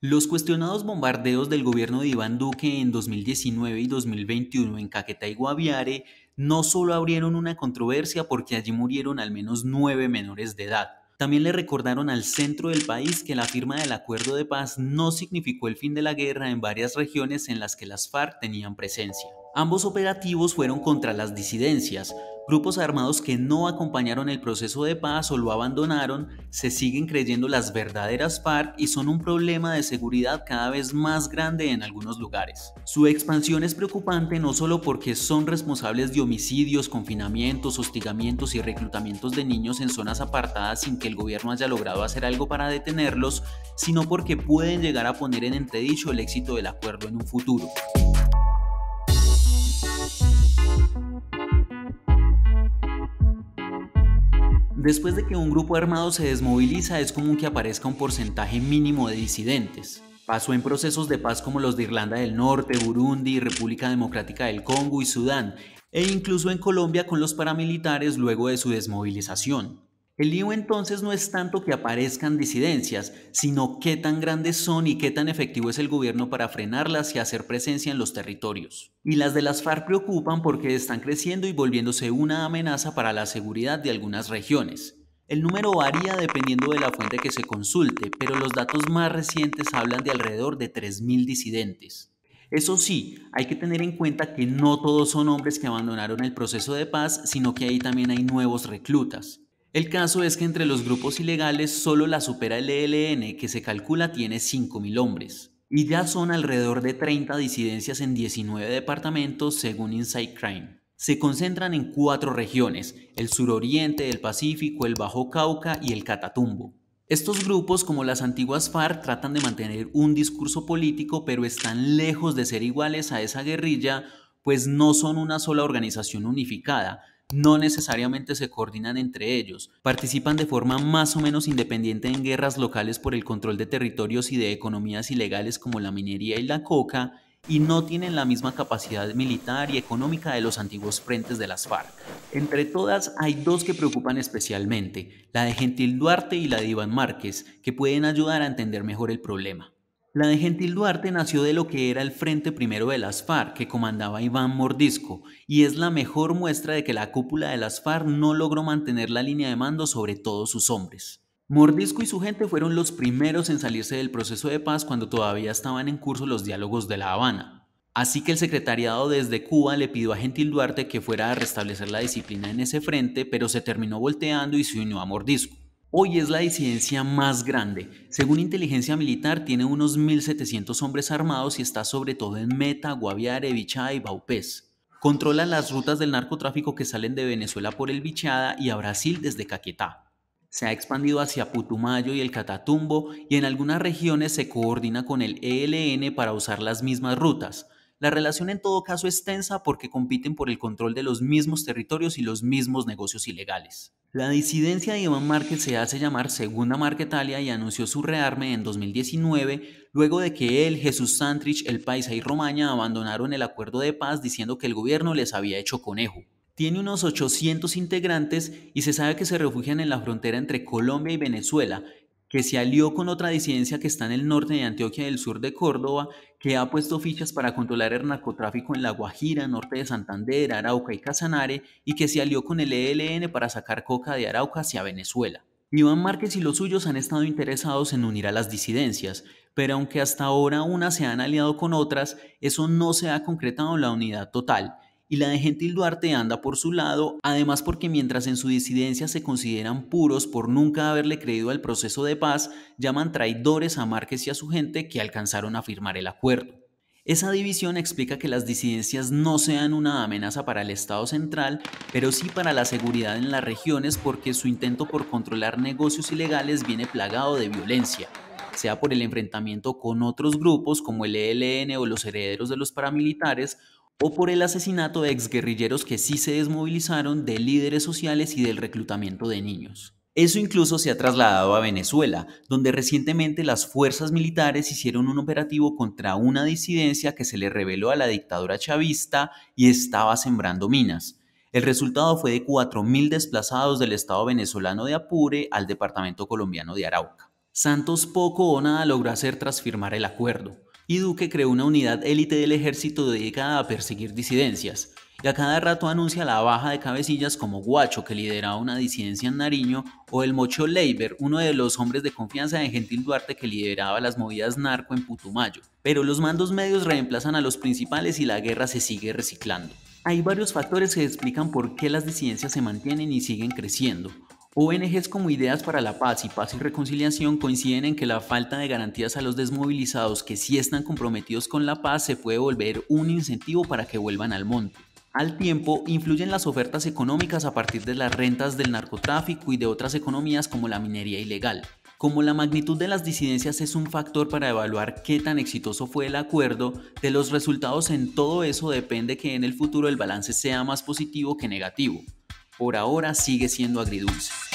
Los cuestionados bombardeos del gobierno de Iván Duque en 2019 y 2021 en Caquetá y Guaviare no solo abrieron una controversia porque allí murieron al menos nueve menores de edad, también le recordaron al centro del país que la firma del acuerdo de paz no significó el fin de la guerra en varias regiones en las que las FARC tenían presencia. Ambos operativos fueron contra las disidencias, Grupos armados que no acompañaron el proceso de paz o lo abandonaron se siguen creyendo las verdaderas FARC y son un problema de seguridad cada vez más grande en algunos lugares. Su expansión es preocupante no solo porque son responsables de homicidios, confinamientos, hostigamientos y reclutamientos de niños en zonas apartadas sin que el gobierno haya logrado hacer algo para detenerlos, sino porque pueden llegar a poner en entredicho el éxito del acuerdo en un futuro. Después de que un grupo armado se desmoviliza es común que aparezca un porcentaje mínimo de disidentes. Pasó en procesos de paz como los de Irlanda del Norte, Burundi, República Democrática del Congo y Sudán, e incluso en Colombia con los paramilitares luego de su desmovilización. El lío entonces no es tanto que aparezcan disidencias, sino qué tan grandes son y qué tan efectivo es el gobierno para frenarlas y hacer presencia en los territorios. Y las de las FARC preocupan porque están creciendo y volviéndose una amenaza para la seguridad de algunas regiones. El número varía dependiendo de la fuente que se consulte, pero los datos más recientes hablan de alrededor de 3.000 disidentes. Eso sí, hay que tener en cuenta que no todos son hombres que abandonaron el proceso de paz, sino que ahí también hay nuevos reclutas. El caso es que entre los grupos ilegales solo la supera el ELN, que se calcula tiene 5.000 hombres. Y ya son alrededor de 30 disidencias en 19 departamentos según Inside Crime. Se concentran en cuatro regiones, el suroriente, el Pacífico, el Bajo Cauca y el Catatumbo. Estos grupos, como las antiguas FARC, tratan de mantener un discurso político, pero están lejos de ser iguales a esa guerrilla, pues no son una sola organización unificada, no necesariamente se coordinan entre ellos, participan de forma más o menos independiente en guerras locales por el control de territorios y de economías ilegales como la minería y la coca, y no tienen la misma capacidad militar y económica de los antiguos frentes de las FARC. Entre todas hay dos que preocupan especialmente, la de Gentil Duarte y la de Iván Márquez, que pueden ayudar a entender mejor el problema. La de Gentil Duarte nació de lo que era el Frente Primero de las FARC, que comandaba Iván Mordisco, y es la mejor muestra de que la cúpula de las FARC no logró mantener la línea de mando sobre todos sus hombres. Mordisco y su gente fueron los primeros en salirse del proceso de paz cuando todavía estaban en curso los diálogos de La Habana. Así que el secretariado desde Cuba le pidió a Gentil Duarte que fuera a restablecer la disciplina en ese frente, pero se terminó volteando y se unió a Mordisco. Hoy es la disidencia más grande. Según inteligencia militar, tiene unos 1.700 hombres armados y está sobre todo en Meta, Guaviare, Vichada y Baupés. Controla las rutas del narcotráfico que salen de Venezuela por el Vichada y a Brasil desde Caquetá. Se ha expandido hacia Putumayo y el Catatumbo y en algunas regiones se coordina con el ELN para usar las mismas rutas, la relación en todo caso es tensa porque compiten por el control de los mismos territorios y los mismos negocios ilegales. La disidencia de Iván Márquez se hace llamar Segunda Marquetalia y anunció su rearme en 2019, luego de que él, Jesús Santrich, el Paisa y Romaña abandonaron el acuerdo de paz diciendo que el gobierno les había hecho conejo. Tiene unos 800 integrantes y se sabe que se refugian en la frontera entre Colombia y Venezuela, que se alió con otra disidencia que está en el norte de Antioquia y el sur de Córdoba, que ha puesto fichas para controlar el narcotráfico en La Guajira, norte de Santander, Arauca y Casanare, y que se alió con el ELN para sacar coca de Arauca hacia Venezuela. Iván Márquez y los suyos han estado interesados en unir a las disidencias, pero aunque hasta ahora unas se han aliado con otras, eso no se ha concretado en la unidad total, y la de Gentil Duarte anda por su lado, además porque mientras en su disidencia se consideran puros por nunca haberle creído al proceso de paz, llaman traidores a Márquez y a su gente que alcanzaron a firmar el acuerdo. Esa división explica que las disidencias no sean una amenaza para el Estado central, pero sí para la seguridad en las regiones porque su intento por controlar negocios ilegales viene plagado de violencia, sea por el enfrentamiento con otros grupos como el ELN o los herederos de los paramilitares o por el asesinato de exguerrilleros que sí se desmovilizaron de líderes sociales y del reclutamiento de niños. Eso incluso se ha trasladado a Venezuela, donde recientemente las fuerzas militares hicieron un operativo contra una disidencia que se le reveló a la dictadura chavista y estaba sembrando minas. El resultado fue de 4.000 desplazados del estado venezolano de Apure al departamento colombiano de Arauca. Santos poco o nada logró hacer tras firmar el acuerdo y Duque creó una unidad élite del ejército dedicada a perseguir disidencias, y a cada rato anuncia la baja de cabecillas como Guacho, que lideraba una disidencia en Nariño, o el Mocho Leiber, uno de los hombres de confianza de Gentil Duarte que lideraba las movidas narco en Putumayo. Pero los mandos medios reemplazan a los principales y la guerra se sigue reciclando. Hay varios factores que explican por qué las disidencias se mantienen y siguen creciendo. ONGs como Ideas para la Paz y Paz y Reconciliación coinciden en que la falta de garantías a los desmovilizados que sí están comprometidos con la paz se puede volver un incentivo para que vuelvan al monte. Al tiempo, influyen las ofertas económicas a partir de las rentas del narcotráfico y de otras economías como la minería ilegal. Como la magnitud de las disidencias es un factor para evaluar qué tan exitoso fue el acuerdo, de los resultados en todo eso depende que en el futuro el balance sea más positivo que negativo. Por ahora sigue siendo agridulce.